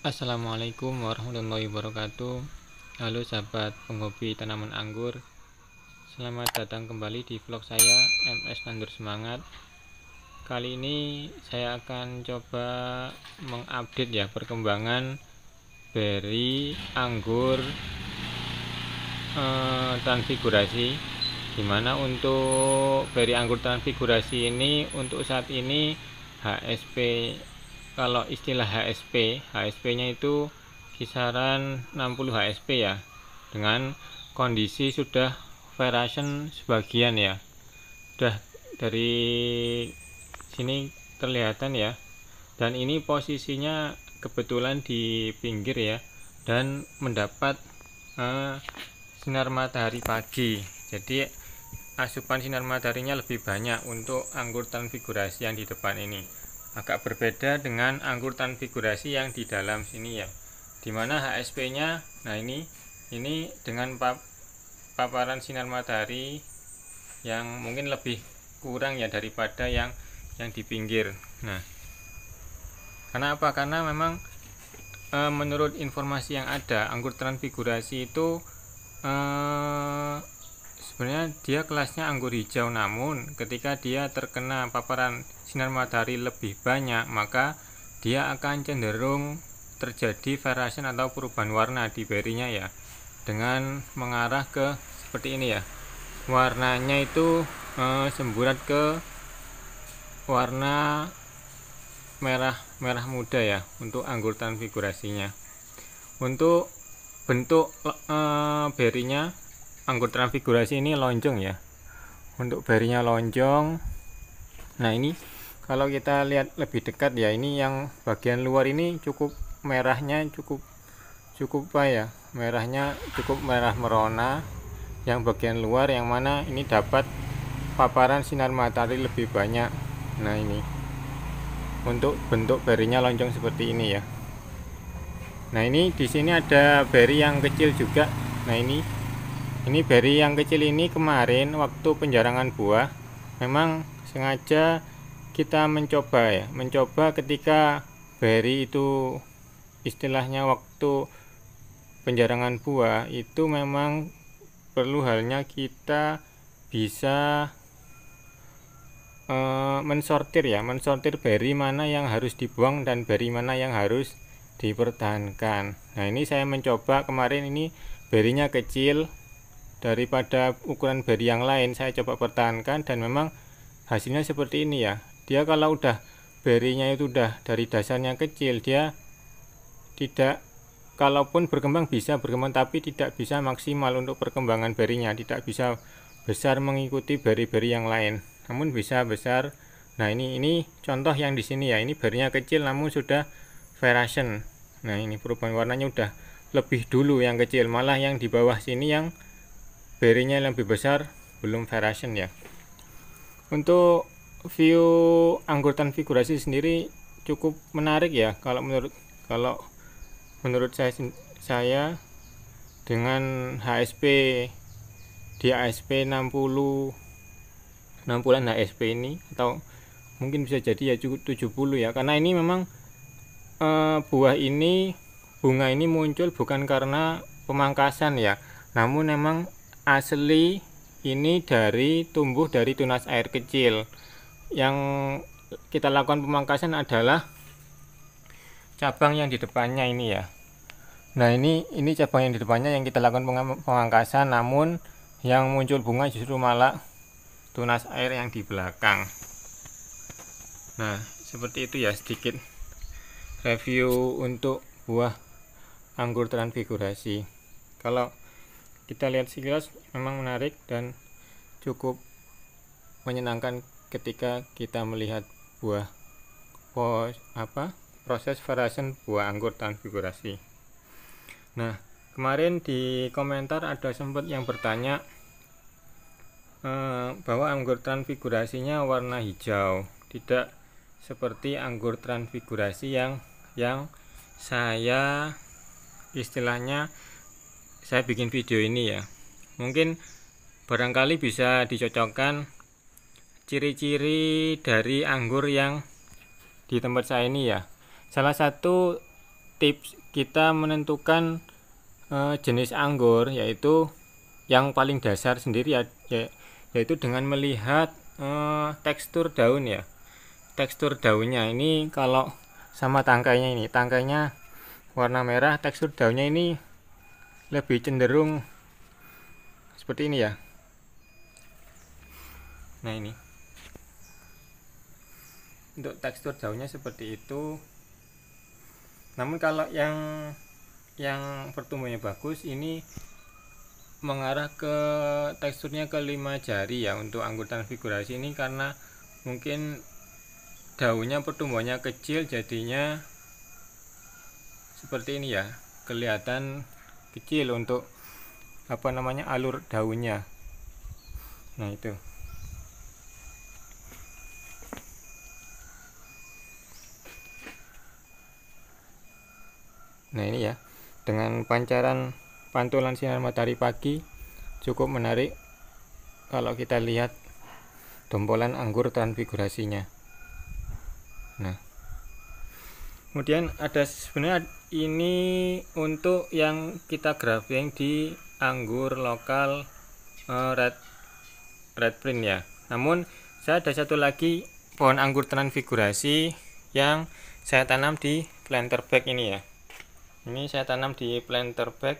Assalamualaikum warahmatullahi wabarakatuh Halo sahabat penghobi tanaman anggur Selamat datang kembali di vlog saya MS Nandur Semangat Kali ini saya akan coba mengupdate ya perkembangan beri anggur eh, transfigurasi Dimana untuk beri anggur transfigurasi ini untuk saat ini HSP kalau istilah HSP HSP-nya itu kisaran 60 HSP ya dengan kondisi sudah variation sebagian ya sudah dari sini terlihatan ya dan ini posisinya kebetulan di pinggir ya dan mendapat eh, sinar matahari pagi jadi asupan sinar mataharinya lebih banyak untuk anggur transfigurasi yang di depan ini agak berbeda dengan anggur transfigurasi yang di dalam sini ya dimana HSP nya nah ini ini dengan pap paparan sinar matahari yang mungkin lebih kurang ya daripada yang yang di pinggir nah karena apa karena memang e, menurut informasi yang ada anggur transfigurasi itu e, sebenarnya dia kelasnya anggur hijau namun ketika dia terkena paparan sinar matahari lebih banyak, maka dia akan cenderung terjadi variasi atau perubahan warna di berinya ya dengan mengarah ke seperti ini ya warnanya itu e, semburat ke warna merah merah muda ya untuk anggur transfigurasinya untuk bentuk e, eh, berinya anggur transfigurasi ini lonjong ya untuk berinya lonjong nah ini kalau kita lihat lebih dekat ya ini yang bagian luar ini cukup merahnya cukup cukup apa ya merahnya cukup merah merona yang bagian luar yang mana ini dapat paparan sinar matahari lebih banyak nah ini untuk bentuk berinya lonjong seperti ini ya nah ini di sini ada beri yang kecil juga nah ini ini beri yang kecil ini kemarin waktu penjarangan buah memang sengaja kita mencoba ya mencoba ketika beri itu istilahnya waktu penjarangan buah itu memang perlu halnya kita bisa e, mensortir ya mensortir beri mana yang harus dibuang dan beri mana yang harus dipertahankan nah ini saya mencoba kemarin ini berinya kecil daripada ukuran beri yang lain saya coba pertahankan dan memang hasilnya seperti ini ya dia kalau udah berinya itu udah dari dasarnya kecil dia tidak kalaupun berkembang bisa berkembang tapi tidak bisa maksimal untuk perkembangan berinya tidak bisa besar mengikuti beri-beri yang lain namun bisa besar nah ini ini contoh yang di sini ya ini berinya kecil namun sudah variation nah ini perubahan warnanya udah lebih dulu yang kecil malah yang di bawah sini yang berinya lebih besar belum variation ya untuk view angkutan figurasi sendiri cukup menarik ya kalau menurut kalau menurut saya saya dengan HSP di HSP 60 60 HSP ini atau mungkin bisa jadi ya cukup 70 ya karena ini memang e, buah ini bunga ini muncul bukan karena pemangkasan ya namun memang asli ini dari tumbuh dari tunas air kecil yang kita lakukan pemangkasan adalah cabang yang di depannya ini ya. Nah, ini ini cabang yang di depannya yang kita lakukan pemangkasan namun yang muncul bunga justru malah tunas air yang di belakang. Nah, seperti itu ya sedikit review untuk buah anggur transfigurasi. Kalau kita lihat sekilas memang menarik dan cukup menyenangkan ketika kita melihat buah po, apa proses variation buah anggur transfigurasi. Nah, kemarin di komentar ada sempat yang bertanya eh, bahwa anggur transfigurasinya warna hijau, tidak seperti anggur transfigurasi yang yang saya istilahnya saya bikin video ini ya. Mungkin barangkali bisa dicocokkan ciri-ciri dari anggur yang di tempat saya ini ya. Salah satu tips kita menentukan e, jenis anggur yaitu yang paling dasar sendiri ya, ya yaitu dengan melihat e, tekstur daun ya. Tekstur daunnya ini kalau sama tangkainya ini, tangkainya warna merah, tekstur daunnya ini lebih cenderung seperti ini ya. Nah, ini untuk tekstur daunnya seperti itu namun kalau yang yang pertumbuhnya bagus ini mengarah ke teksturnya ke lima jari ya untuk anggur figurasi ini karena mungkin daunnya pertumbuhannya kecil jadinya seperti ini ya kelihatan kecil untuk apa namanya alur daunnya nah itu nah ini ya dengan pancaran pantulan sinar matahari pagi cukup menarik kalau kita lihat dompolan anggur transfigurasinya nah kemudian ada sebenarnya ini untuk yang kita grafik di anggur lokal uh, red red print ya namun saya ada satu lagi pohon anggur transfigurasi yang saya tanam di planter bag ini ya ini saya tanam di planter bag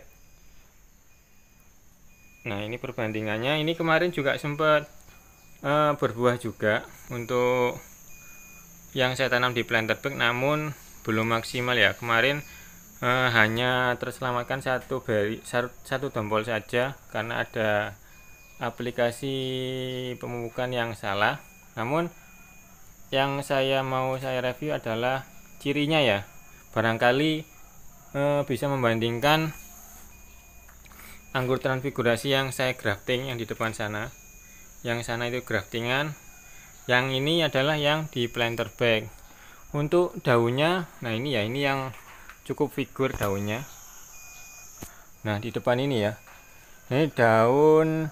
nah ini perbandingannya ini kemarin juga sempat uh, berbuah juga untuk yang saya tanam di planter bag namun belum maksimal ya kemarin uh, hanya terselamatkan satu beri satu tombol saja karena ada aplikasi pemupukan yang salah namun yang saya mau saya review adalah cirinya ya barangkali Eh, bisa membandingkan anggur transfigurasi yang saya grafting yang di depan sana yang sana itu graftingan yang ini adalah yang di planter bag untuk daunnya nah ini ya ini yang cukup figur daunnya nah di depan ini ya ini daun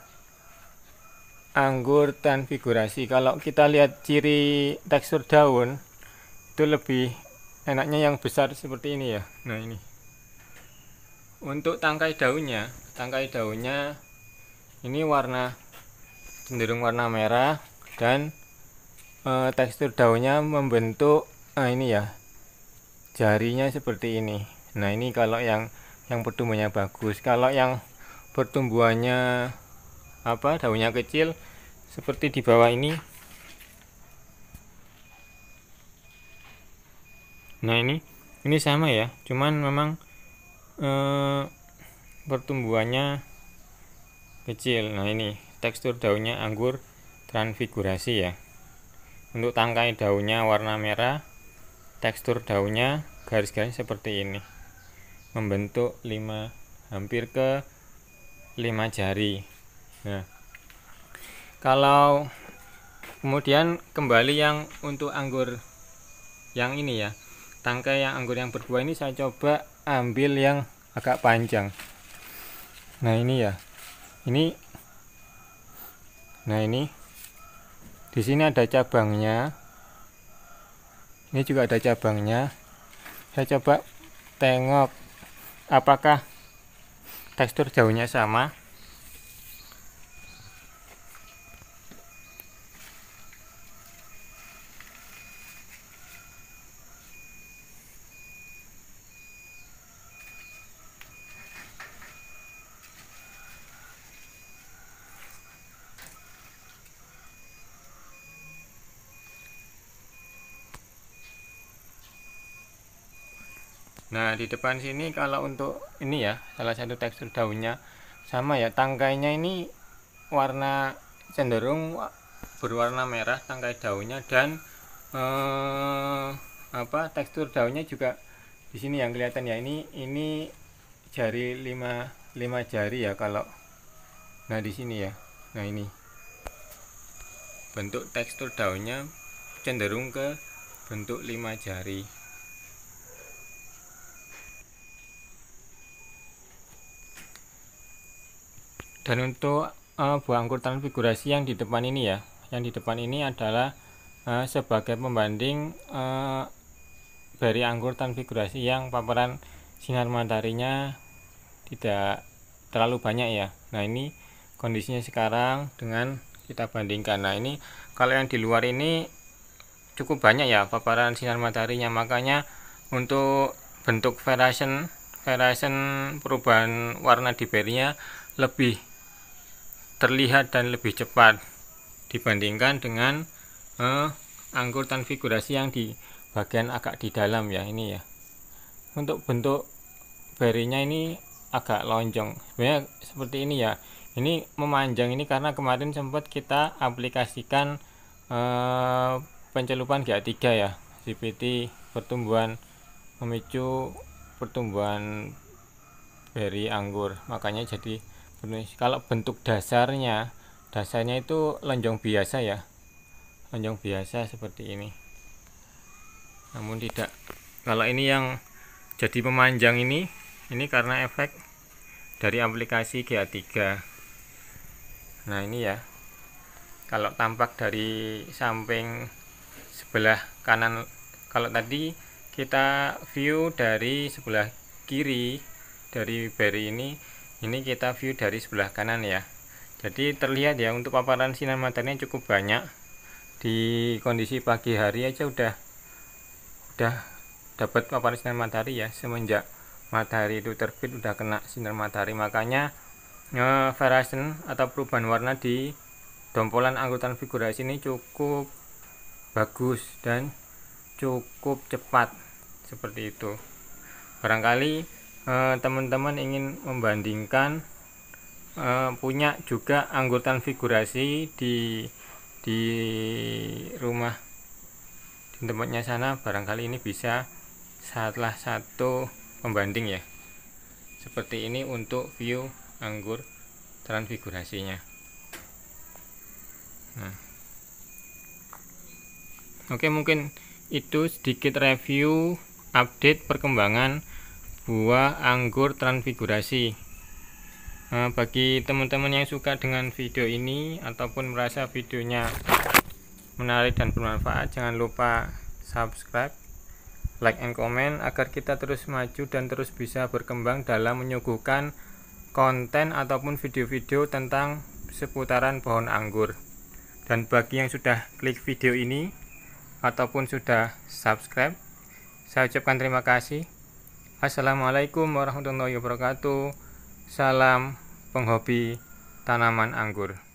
anggur transfigurasi kalau kita lihat ciri tekstur daun itu lebih enaknya yang besar seperti ini ya nah ini untuk tangkai daunnya tangkai daunnya ini warna cenderung warna merah dan e, tekstur daunnya membentuk nah ini ya jarinya seperti ini nah ini kalau yang yang pertumbuhannya bagus kalau yang pertumbuhannya apa daunnya kecil seperti di bawah ini nah ini ini sama ya cuman memang Eh, pertumbuhannya kecil nah ini tekstur daunnya anggur transfigurasi ya untuk tangkai daunnya warna merah tekstur daunnya garis-garis seperti ini membentuk 5 hampir ke lima jari nah kalau kemudian kembali yang untuk anggur yang ini ya tangkai yang anggur yang berbuah ini saya coba ambil yang agak panjang nah ini ya ini nah ini di sini ada cabangnya ini juga ada cabangnya saya coba tengok apakah tekstur jauhnya sama nah di depan sini kalau untuk ini ya salah satu tekstur daunnya sama ya tangkainya ini warna cenderung berwarna merah tangkai daunnya dan eh, apa tekstur daunnya juga di sini yang kelihatan ya ini ini jari lima lima jari ya kalau nah di sini ya nah ini bentuk tekstur daunnya cenderung ke bentuk lima jari dan untuk uh, buah angkur transfigurasi yang di depan ini ya yang di depan ini adalah uh, sebagai pembanding uh, eh, dari anggur transfigurasi yang paparan sinar mataharinya tidak terlalu banyak ya nah ini kondisinya sekarang dengan kita bandingkan nah ini kalau yang di luar ini cukup banyak ya paparan sinar mataharinya makanya untuk bentuk variation variation perubahan warna di berinya lebih terlihat dan lebih cepat dibandingkan dengan eh, angkur yang di bagian agak di dalam ya ini ya untuk bentuk berinya ini agak lonjong sebenarnya seperti ini ya ini memanjang ini karena kemarin sempat kita aplikasikan eh, pencelupan GA3 ya CPT pertumbuhan memicu pertumbuhan beri anggur makanya jadi kalau bentuk dasarnya, dasarnya itu lonjong biasa ya. Lonjong biasa seperti ini. Namun tidak kalau ini yang jadi memanjang ini, ini karena efek dari aplikasi GA3. Nah, ini ya. Kalau tampak dari samping sebelah kanan kalau tadi kita view dari sebelah kiri dari beri ini ini kita view dari sebelah kanan ya jadi terlihat ya untuk paparan sinar mataharinya cukup banyak di kondisi pagi hari aja udah udah dapat paparan sinar matahari ya semenjak matahari itu terbit udah kena sinar matahari makanya eh, variation atau perubahan warna di dompolan angkutan figurasi ini cukup bagus dan cukup cepat seperti itu barangkali Eh, teman-teman uh, ingin membandingkan uh, punya juga anggota figurasi di di rumah di tempatnya sana barangkali ini bisa salah satu pembanding ya seperti ini untuk view anggur transfigurasinya nah. oke mungkin itu sedikit review update perkembangan buah anggur transfigurasi nah, bagi teman-teman yang suka dengan video ini ataupun merasa videonya menarik dan bermanfaat jangan lupa subscribe like and comment agar kita terus maju dan terus bisa berkembang dalam menyuguhkan konten ataupun video-video tentang seputaran pohon anggur dan bagi yang sudah klik video ini ataupun sudah subscribe saya ucapkan terima kasih Assalamualaikum warahmatullahi wabarakatuh. Salam penghobi tanaman anggur.